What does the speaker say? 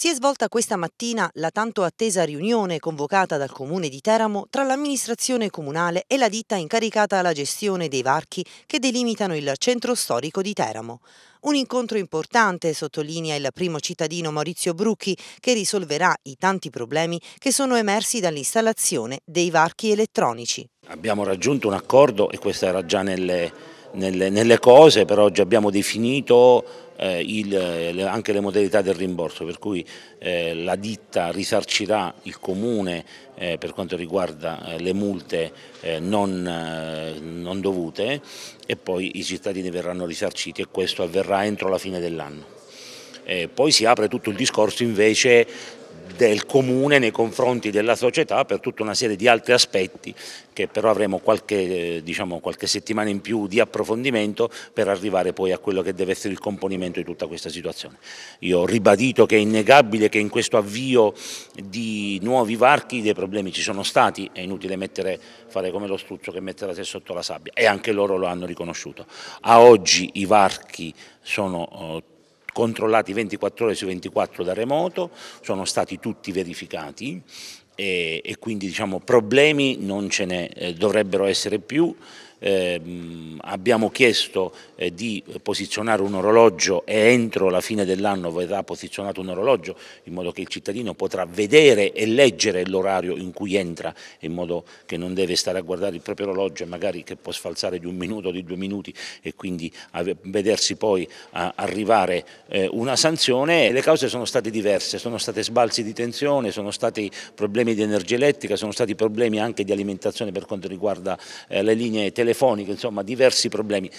Si è svolta questa mattina la tanto attesa riunione convocata dal comune di Teramo tra l'amministrazione comunale e la ditta incaricata alla gestione dei varchi che delimitano il centro storico di Teramo. Un incontro importante, sottolinea il primo cittadino Maurizio Brucchi, che risolverà i tanti problemi che sono emersi dall'installazione dei varchi elettronici. Abbiamo raggiunto un accordo e questo era già nelle nelle, nelle cose, però già abbiamo definito eh, il, anche le modalità del rimborso, per cui eh, la ditta risarcirà il comune eh, per quanto riguarda eh, le multe eh, non, eh, non dovute e poi i cittadini verranno risarciti e questo avverrà entro la fine dell'anno. Eh, poi si apre tutto il discorso invece del comune nei confronti della società per tutta una serie di altri aspetti che però avremo qualche, eh, diciamo, qualche settimana in più di approfondimento per arrivare poi a quello che deve essere il componimento di tutta questa situazione. Io ho ribadito che è innegabile che in questo avvio di nuovi varchi dei problemi ci sono stati, è inutile mettere, fare come lo struzzo che mette la testa sotto la sabbia e anche loro lo hanno riconosciuto. A oggi i varchi sono eh, controllati 24 ore su 24 da remoto, sono stati tutti verificati e, e quindi diciamo, problemi non ce ne eh, dovrebbero essere più. Ehm, abbiamo chiesto eh, di posizionare un orologio e entro la fine dell'anno verrà posizionato un orologio in modo che il cittadino potrà vedere e leggere l'orario in cui entra in modo che non deve stare a guardare il proprio orologio e magari che può sfalzare di un minuto o di due minuti e quindi vedersi poi arrivare eh, una sanzione. Le cause sono state diverse, sono state sbalzi di tensione, sono stati problemi di energia elettrica, sono stati problemi anche di alimentazione per quanto riguarda eh, le linee telefoniche telefonico, insomma diversi problemi.